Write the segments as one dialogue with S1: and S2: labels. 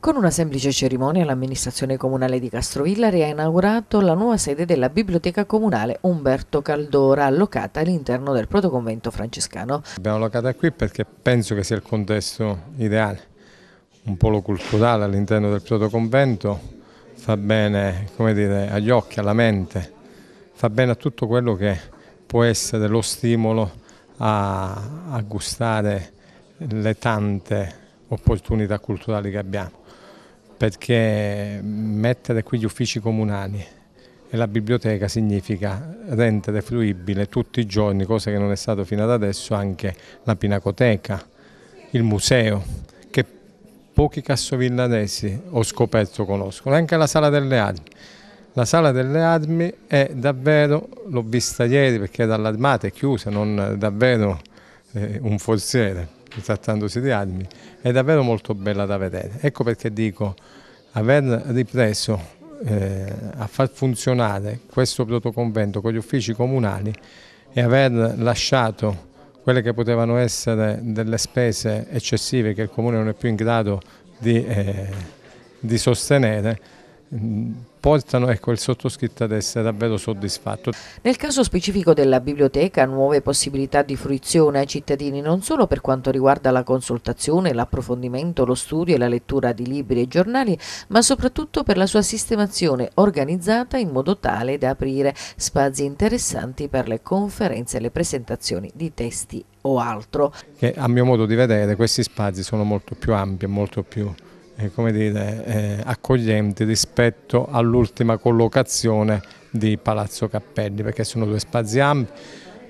S1: Con una semplice cerimonia l'amministrazione comunale di Castrovillari ha inaugurato la nuova sede della biblioteca comunale Umberto Caldora, allocata all'interno del protoconvento francescano.
S2: Abbiamo allocata qui perché penso che sia il contesto ideale, un polo culturale all'interno del protoconvento, fa bene dire, agli occhi, alla mente, fa bene a tutto quello che può essere lo stimolo a, a gustare le tante opportunità culturali che abbiamo, perché mettere qui gli uffici comunali e la biblioteca significa rendere fruibile tutti i giorni, cosa che non è stato fino ad adesso, anche la pinacoteca, il museo, che pochi cassovillanesi ho scoperto conoscono, anche la sala delle armi. La sala delle armi è davvero, l'ho vista ieri perché dall'armata è chiusa, non davvero eh, un forziere trattandosi di armi, è davvero molto bella da vedere. Ecco perché dico, aver ripreso eh, a far funzionare questo protoconvento con gli uffici comunali e aver lasciato quelle che potevano essere delle spese eccessive che il Comune non è più in grado di, eh, di sostenere, portano ecco, il sottoscritto ad essere davvero soddisfatto.
S1: Nel caso specifico della biblioteca, nuove possibilità di fruizione ai cittadini non solo per quanto riguarda la consultazione, l'approfondimento, lo studio e la lettura di libri e giornali, ma soprattutto per la sua sistemazione organizzata in modo tale da aprire spazi interessanti per le conferenze e le presentazioni di testi o altro.
S2: Che a mio modo di vedere questi spazi sono molto più ampi e molto più eh, come dire, eh, accoglienti rispetto all'ultima collocazione di Palazzo Cappelli, perché sono due spazi ampi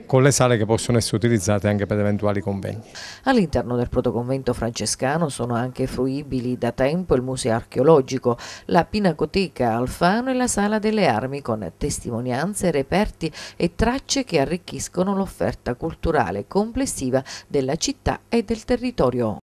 S2: con le sale che possono essere utilizzate anche per eventuali convegni.
S1: All'interno del protoconvento francescano sono anche fruibili da tempo il museo archeologico, la pinacoteca Alfano e la sala delle armi con testimonianze, reperti e tracce che arricchiscono l'offerta culturale complessiva della città e del territorio.